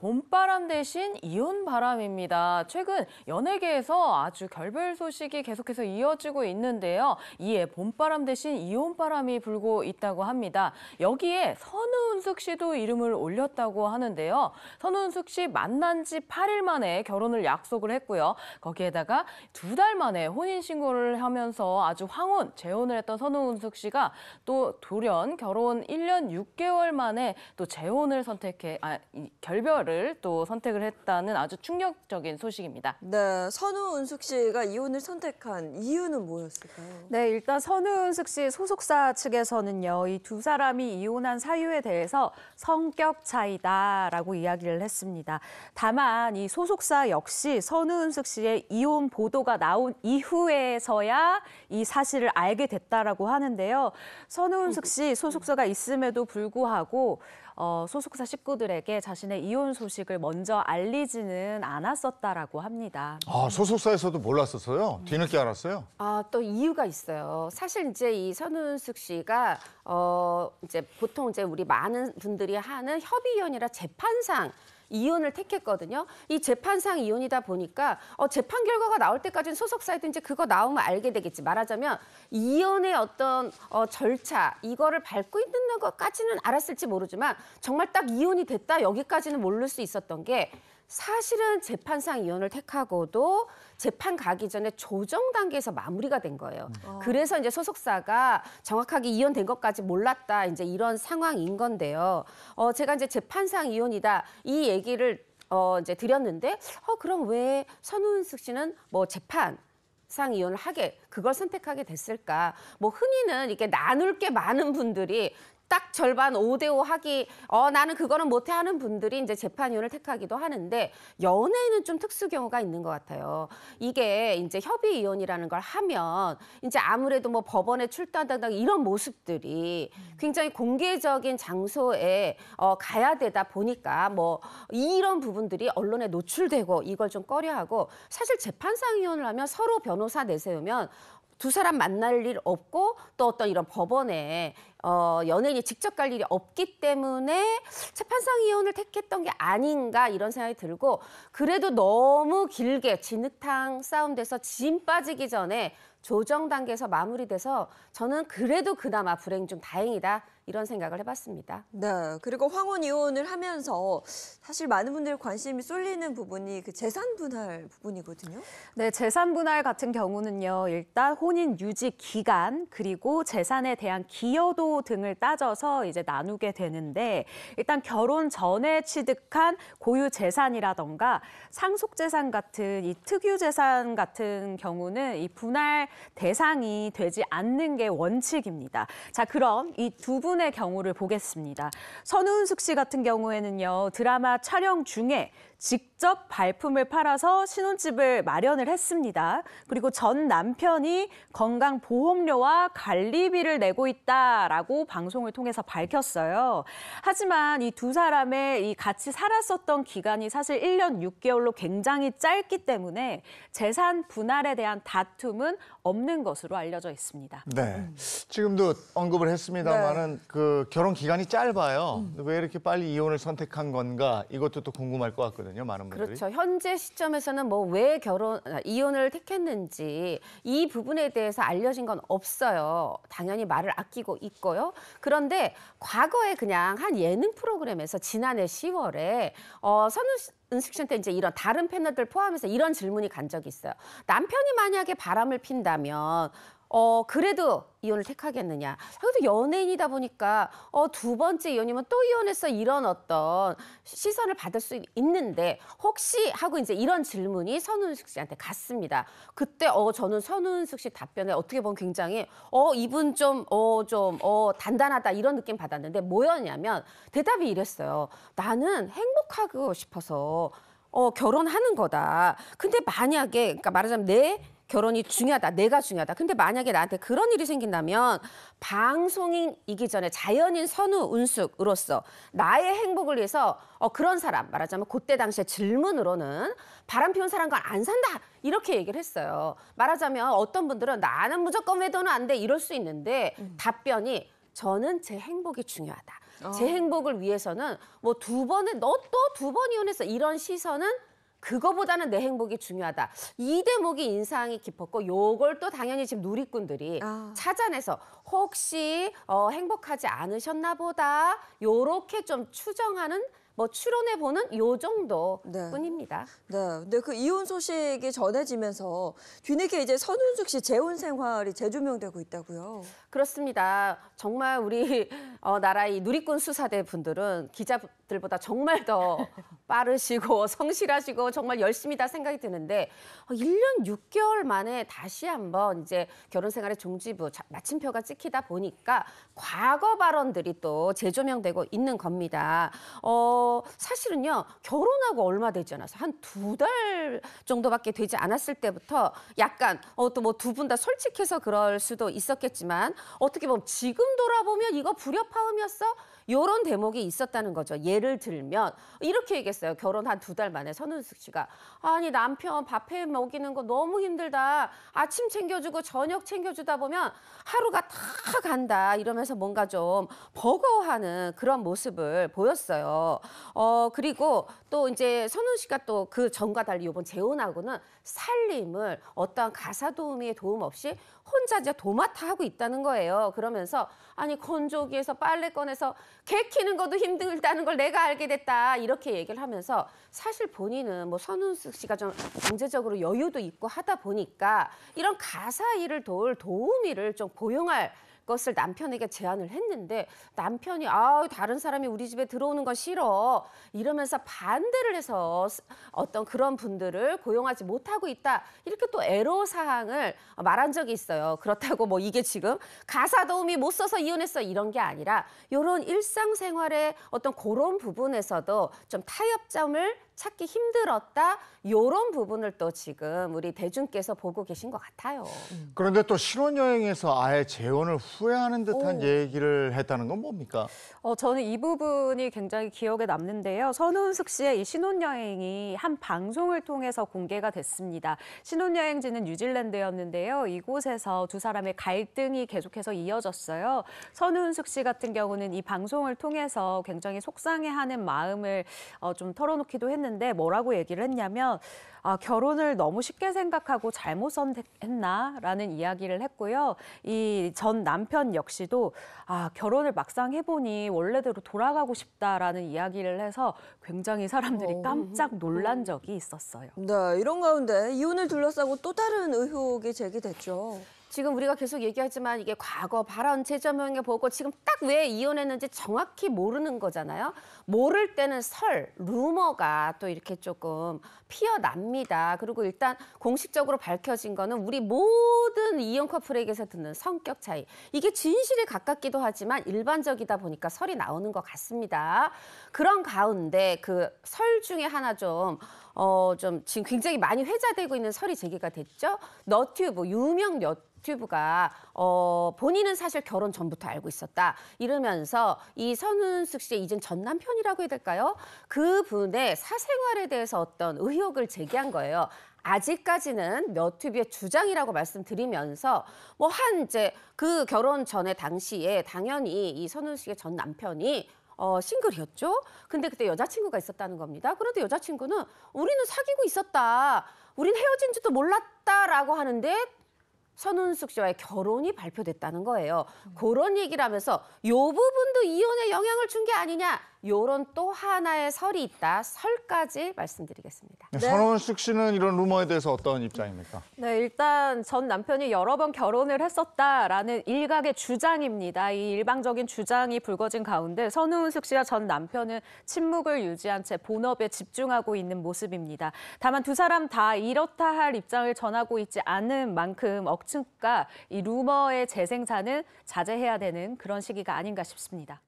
봄바람 대신 이혼 바람입니다. 최근 연예계에서 아주 결별 소식이 계속해서 이어지고 있는데요. 이에 봄바람 대신 이혼 바람이 불고 있다고 합니다. 여기에 선우은숙 씨도 이름을 올렸다고 하는데요. 선우은숙 씨 만난 지 8일 만에 결혼을 약속을 했고요. 거기에다가 두 달 만에 혼인 신고를 하면서 아주 황혼 재혼을 했던 선우은숙 씨가 또 돌연 결혼 1년 6개월 만에 또 재혼을 선택해 아결별 거를 또 선택을 했다는 아주 충격적인 소식입니다. 네, 선우 은숙 씨가 이혼을 선택한 이유는 뭐였을까요? 네, 일단 선우 은숙 씨 소속사 측에서는요. 이 두 사람이 이혼한 사유에 대해서 성격 차이다라고 이야기를 했습니다. 다만 이 소속사 역시 선우 은숙 씨의 이혼 보도가 나온 이후에서야 이 사실을 알게 됐다라고 하는데요. 선우 은숙 씨 소속사가 있음에도 불구하고 어, 소속사 식구들에게 자신의 이혼 소식을 먼저 알리지는 않았었다라고 합니다. 아, 소속사에서도 몰랐었어요? 뒤늦게 알았어요? 아, 또 이유가 있어요. 사실 이제 이 선은숙 씨가 어, 이제 보통 이제 우리 많은 분들이 하는 협의위원이라 재판상 이혼을 택했거든요. 이 재판상 이혼이다 보니까 어, 재판 결과가 나올 때까지는 소속사이든지 그거 나오면 알게 되겠지. 말하자면 이혼의 어떤 어, 절차 이거를 밟고 있는 것까지는 알았을지 모르지만 정말 딱 이혼이 됐다 여기까지는 모를 수 있었던 게 사실은 재판상 이혼을 택하고도 재판 가기 전에 조정 단계에서 마무리가 된 거예요. 음. 어. 그래서 이제 소속사가 정확하게 이혼된 것까지 몰랐다. 이제 이런 상황인 건데요. 어, 제가 이제 재판상 이혼이다. 이 얘기를 어, 이제 드렸는데, 어, 그럼 왜 선우은숙 씨는 뭐 재판, 상 이혼을 하게 그걸 선택하게 됐을까? 뭐 흔히는 이렇게 나눌 게 많은 분들이 딱 절반 5대5 하기 어 나는 그거는 못해 하는 분들이 이제 재판위원을 택하기도 하는데 연애는좀 특수 경우가 있는 것 같아요. 이게 이제 협의위원이라는 걸 하면 이제 아무래도 뭐 법원에 출두한다든가 이런 모습들이 굉장히 공개적인 장소에 어, 가야 되다 보니까 뭐 이런 부분들이 언론에 노출되고 이걸 좀 꺼려하고 사실 재판상 위원을 하면 서로 변호사 내세우면 두 사람 만날 일 없고 또 어떤 이런 법원에 어, 연예인이 직접 갈 일이 없기 때문에 재판상 이혼을 택했던 게 아닌가 이런 생각이 들고 그래도 너무 길게 진흙탕 싸움돼서 짐 빠지기 전에 조정 단계에서 마무리돼서 저는 그래도 그나마 불행 중 다행이다 이런 생각을 해봤습니다. 네, 그리고 황혼 이혼을 하면서 사실 많은 분들 관심이 쏠리는 부분이 그 재산 분할 부분이거든요. 네, 재산 분할 같은 경우는요. 일단 혼인 유지 기간 그리고 재산에 대한 기여도 등을 따져서 이제 나누게 되는데 일단 결혼 전에 취득한 고유 재산이라던가 상속 재산 같은 이 특유 재산 같은 경우는 이 분할 대상이 되지 않는 게 원칙입니다. 자, 그럼 이 두 분. 분의 경우를 보겠습니다. 선우은숙 씨 같은 경우에는요, 드라마 촬영 중에 직 직접 발품을 팔아서 신혼집을 마련을 했습니다. 그리고 전 남편이 건강보험료와 관리비를 내고 있다라고 방송을 통해서 밝혔어요. 하지만 이 두 사람의 이 같이 살았었던 기간이 사실 1년 6개월로 굉장히 짧기 때문에 재산 분할에 대한 다툼은 없는 것으로 알려져 있습니다. 네. 지금도 언급을 했습니다만은 네. 그 결혼 기간이 짧아요. 음. 왜 이렇게 빨리 이혼을 선택한 건가 이것도 또 궁금할 것 같거든요. 많은 분들이 그렇죠. 현재 시점에서는 뭐 왜 결혼 아, 이혼을 택했는지 이 부분에 대해서 알려진 건 없어요. 당연히 말을 아끼고 있고요. 그런데 과거에 그냥 한 예능 프로그램에서 지난해 10월에 어 선우 은숙 씨한테 이제 이런 다른 패널들 포함해서 이런 질문이 간 적이 있어요. 남편이 만약에 바람을 핀다면 어, 그래도 이혼을 택하겠느냐. 그래도 연예인이다 보니까 어, 두 번째 이혼이면 또 이혼했어 이런 어떤 시선을 받을 수 있는데 혹시 하고 이제 이런 질문이 선운숙 씨한테 갔습니다. 그때 어 저는 선운숙 씨 답변에 어떻게 보면 굉장히 어 이분 좀 어좀어 어, 단단하다 이런 느낌 받았는데 뭐였냐면 대답이 이랬어요. 나는 행복하고 싶어서 어 결혼하는 거다. 근데 만약에 그러니까 말하자면 내 결혼이 중요하다, 내가 중요하다. 근데 만약에 나한테 그런 일이 생긴다면 방송인이기 전에 자연인 선우 운숙으로서 나의 행복을 위해서 어, 그런 사람 말하자면 그때 당시에 질문으로는 바람 피운 사람과 안 산다 이렇게 얘기를 했어요. 말하자면 어떤 분들은 나는 무조건 외도는 안 돼 이럴 수 있는데 음. 답변이 저는 제 행복이 중요하다. 어. 제 행복을 위해서는 뭐 두 번에 너 또 두 번 이혼했어 이런 시선은 그거보다는 내 행복이 중요하다. 이 대목이 인상이 깊었고 요걸 또 당연히 지금 누리꾼들이 아. 찾아내서 혹시 어, 행복하지 않으셨나 보다. 요렇게 좀 추정하는 뭐 추론해 보는 요 네. 정도뿐입니다. 네. 네. 근데 그 이혼 소식이 전해지면서 뒤늦게 이제 선운숙 씨 재혼 생활이 재조명되고 있다고요. 그렇습니다. 정말 우리 어, 나라의 누리꾼 수사대 분들은 기자들보다 정말 더 빠르시고 성실하시고 정말 열심히다 생각이 드는데 1년 어, 6개월 만에 다시 한번 이제 결혼 생활의 종지부 마침표가 찍히다 보니까 과거 발언들이 또 재조명되고 있는 겁니다. 어, 사실은요. 결혼하고 얼마 되지 않아서 한 두 달 정도밖에 되지 않았을 때부터 약간 어, 또 뭐 두 분 다 솔직해서 그럴 수도 있었겠지만 어떻게 보면 지금 돌아보면 이거 불협화음이었어? 요런 대목이 있었다는 거죠. 예를 들면 이렇게 얘기했어요. 그어요 결혼 한 두 달 만에 선은숙 씨가 아니 남편 밥해 먹이는 거 너무 힘들다. 아침 챙겨주고 저녁 챙겨주다 보면 하루가 다 간다 이러면서 뭔가 좀 버거워하는 그런 모습을 보였어요. 어 그리고 또 이제 선은 씨가 또 그 전과 달리 이번 재혼하고는 살림을 어떠한 가사 도우미의 도움 없이 혼자 이제 도맡아 하고 있다는 거예요. 그러면서 아니 건조기에서 빨래 꺼내서 개 키는 것도 힘들다는 걸 내가 알게 됐다 이렇게 얘기를 하면. 하면서 사실 본인은 뭐 선운숙 씨가 좀 경제적으로 여유도 있고 하다 보니까 이런 가사 일을 도울 도우미를 좀 고용할 것을 남편에게 제안을 했는데 남편이 아 다른 사람이 우리 집에 들어오는 건 싫어 이러면서 반대를 해서 어떤 그런 분들을 고용하지 못하고 있다 이렇게 또 애로 사항을 말한 적이 있어요. 그렇다고 뭐 이게 지금 가사 도우미 못 써서 이혼했어 이런 게 아니라 이런 일상생활의 어떤 그런 부분에서도 좀 타협점을 찾기 힘들었다 이런 부분을 또 지금 우리 대중께서 보고 계신 것 같아요. 음. 그런데 또 신혼여행에서 아예 재혼을 후회하는 듯한 오. 얘기를 했다는 건 뭡니까? 어, 저는 이 부분이 굉장히 기억에 남는데요. 선우은숙 씨의 이 신혼여행이 한 방송을 통해서 공개가 됐습니다. 신혼여행지는 뉴질랜드였는데요. 이곳에서 두 사람의 갈등이 계속해서 이어졌어요. 선우은숙 씨 같은 경우는 이 방송을 통해서 굉장히 속상해하는 마음을 어, 좀 털어놓기도 했는데 했는데 뭐라고 얘기를 했냐면 아, 결혼을 너무 쉽게 생각하고 잘못 선택했나라는 이야기를 했고요. 이 전 남편 역시도 아, 결혼을 막상 해보니 원래대로 돌아가고 싶다라는 이야기를 해서 굉장히 사람들이 어. 깜짝 놀란 음. 적이 있었어요. 네, 이런 가운데 이혼을 둘러싸고 또 다른 의혹이 제기됐죠. 지금 우리가 계속 얘기하지만 이게 과거 발언 재점명의 보고 지금 딱 왜 이혼했는지 정확히 모르는 거잖아요. 모를 때는 설, 루머가 또 이렇게 조금 피어납니다. 그리고 일단 공식적으로 밝혀진 거는 우리 모든 이혼 커플에게서 듣는 성격 차이. 이게 진실에 가깝기도 하지만 일반적이다 보니까 설이 나오는 것 같습니다. 그런 가운데 그 설 중에 하나 좀 어, 좀 지금 굉장히 많이 회자되고 있는 설이 제기가 됐죠. 너튜브, 유명 너, 튜브가 어, 본인은 사실 결혼 전부터 알고 있었다 이러면서 이 선은숙 씨의 이젠 전 남편이라고 해야 될까요? 그 분의 사생활에 대해서 어떤 의혹을 제기한 거예요. 아직까지는 너튜비의 주장이라고 말씀드리면서 뭐 한 이제 그 결혼 전에 당시에 당연히 이 선은숙의 전 남편이 어, 싱글이었죠. 근데 그때 여자친구가 있었다는 겁니다. 그런데 여자친구는 우리는 사귀고 있었다. 우린 헤어진 지도 몰랐다라고 하는데 선운숙 씨와의 결혼이 발표됐다는 거예요. 음. 그런 얘기를 하면서 요 부분도 이혼에 영향을 준 게 아니냐 요런 또 하나의 설이 있다. 설까지 말씀드리겠습니다. 네. 선원숙 씨는 이런 루머에 대해서 어떤 입장입니까? 네, 일단 전 남편이 여러 번 결혼을 했었다라는 일각의 주장입니다. 이 일방적인 주장이 불거진 가운데 선우은숙 씨와 전 남편은 침묵을 유지한 채 본업에 집중하고 있는 모습입니다. 다만 두 사람 다 이렇다 할 입장을 전하고 있지 않은 만큼 억측과 이 루머의 재생자는 자제해야 되는 그런 시기가 아닌가 싶습니다.